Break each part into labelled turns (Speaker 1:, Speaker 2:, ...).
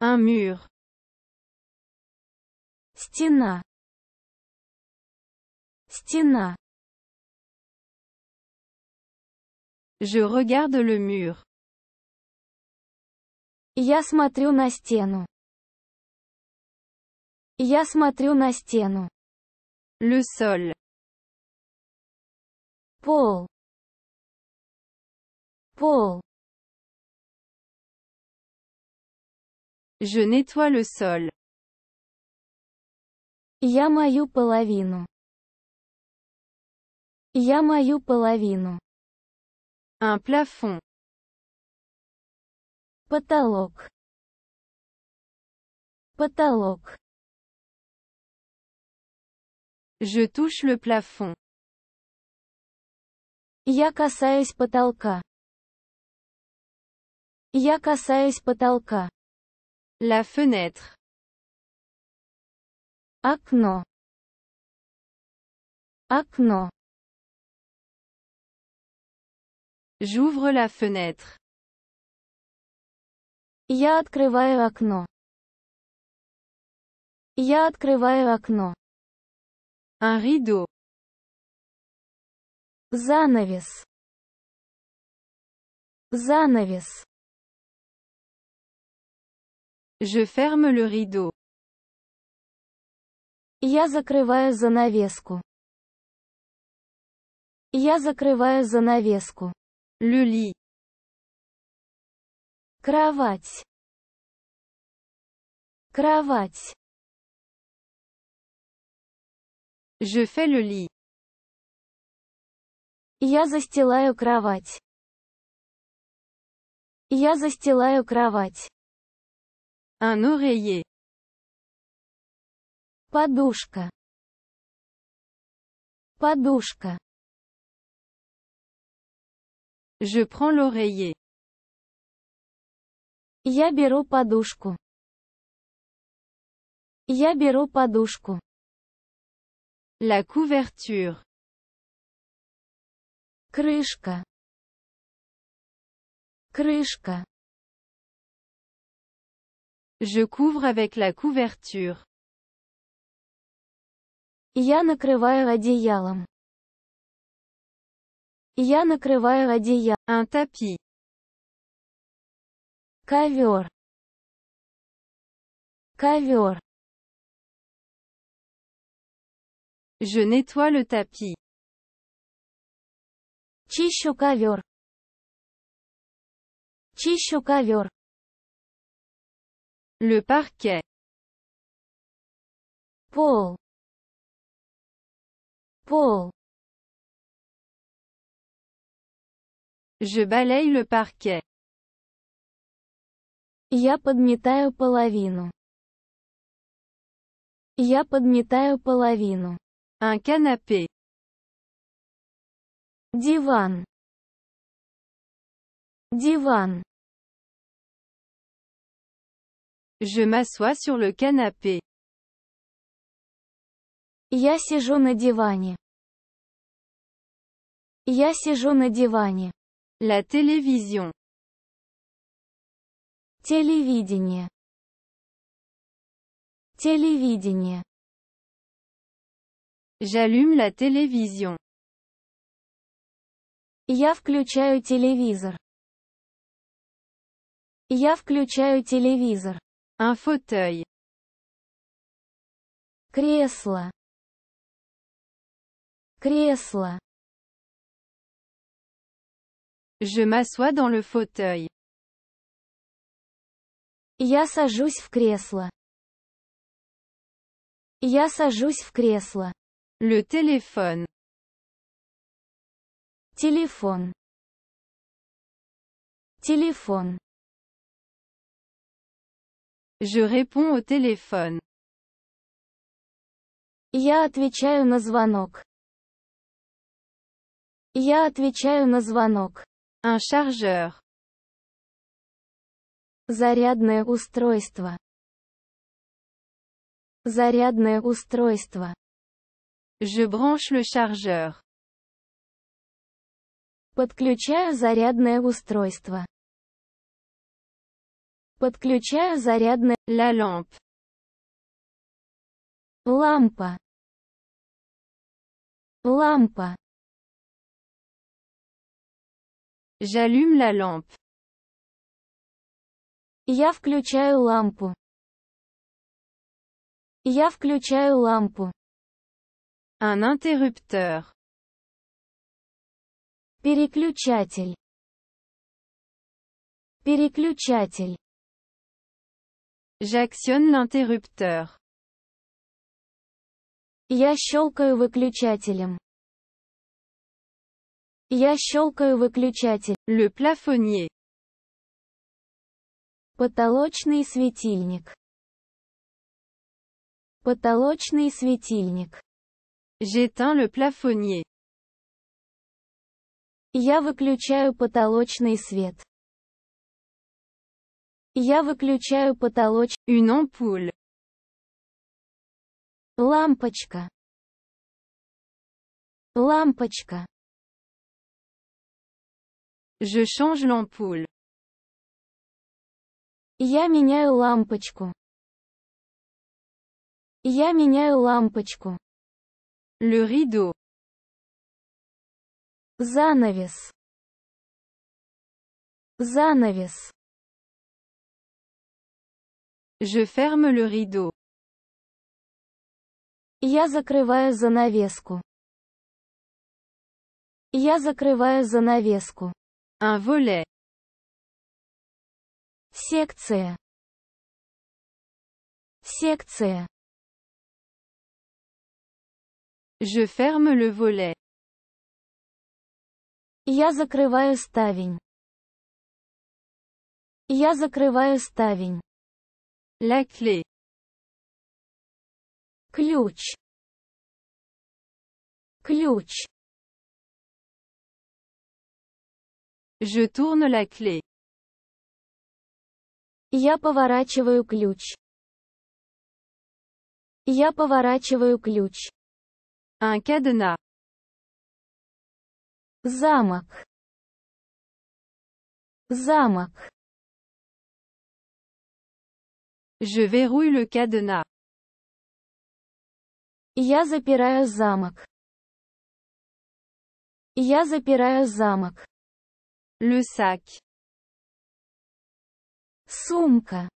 Speaker 1: Un Стена. Стена. Je regarde le mur. Я смотрю на стену. Я смотрю на стену. Le sol. Пол. Пол. Je nettoie le sol. Я мою половину. Я мою половину. Un plafond. Потолок. Потолок. Je touche le plafond. Я касаюсь потолка. Я касаюсь потолка. La fenêtre. Окно. Окно. J'ouvre la fenêtre. Я открываю окно. Я открываю окно. Un rideau. Занавес. Занавес. Je ferme le rideau. Я закрываю занавеску. Я закрываю занавеску. Люли. Кровать. Кровать. Je fais le lit. Я застилаю кровать. Я застилаю кровать. Un oreiller. Подушка. Подушка. Je prends l'oreiller. Я беру подушку. Я La couverture. Крышка. Крышка. Je couvre avec la couverture. Я накрываю одеялом. Я накрываю одеялом. Un tapis. Ковер. Ковер. Je nettoie le tapis. Чищу ковер. Чищу ковер. Le parquet. Пол. Пол. Je balaye le parquet. Я подметаю половину. Я подметаю половину. Un canapé. Диван. Диван. Je m'assois sur le canapé. Я сижу на диване. Я сижу на диване. La télévision. Телевидение. Телевидение. J'allume la télévision. Я включаю телевизор. Я включаю телевизор. Un fauteuil. Кресло. Кресло. Je m'assois dans le fauteuil. Я сажусь в кресло. Я сажусь в кресло. Le téléphone. Телефон. Телефон. Je réponds au téléphone. Я отвечаю на звонок. Я отвечаю на звонок. Un chargeur. Зарядное устройство. Зарядное устройство. Je branche le chargeur. Подключаю зарядное устройство. Подключаю зарядный ля ламп. Лампа. Лампа. J'allume la lampe. Я включаю лампу. Я включаю лампу. Un interrupteur. Переключатель. Переключатель. J'actionne l'interrupteur. Я щелкаю выключателем. Я щелкаю выключатель. Le plafonnier. Потолочный светильник. Потолочный светильник. J'éteins le plafonnier. Я выключаю потолочный свет. Я выключаю потолоч... Une ampoule. Лампочка. Лампочка. Je change l'ampoule. Я меняю лампочку. Я меняю лампочку. Le rideau. Занавес. Занавес. Je ferme le rideau. Я закрываю занавеску. Я закрываю занавеску. Un volet. Секция. Секция. Je ferme le volet. Я закрываю ставень. Я закрываю ставень. La clé. Ключ. Ключ. Je tourne la clé. Я поворачиваю ключ. Я поворачиваю ключ. Un cadenas. Замок. Замок. Je verrouille le cadenas. Я запираю замок. Я запираю замок. Le sac. Сумка.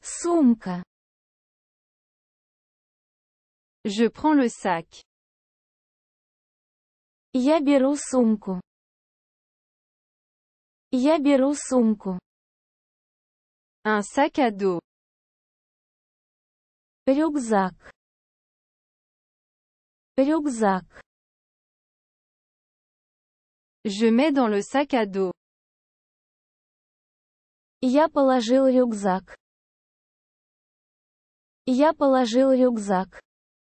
Speaker 1: Сумка. Je prends le sac. Я беру сумку. Я беру сумку. Un sac à dos. Рюкзак. Рюкзак. Je mets dans le sac à dos. Я положил рюкзак. Я положил рюкзак.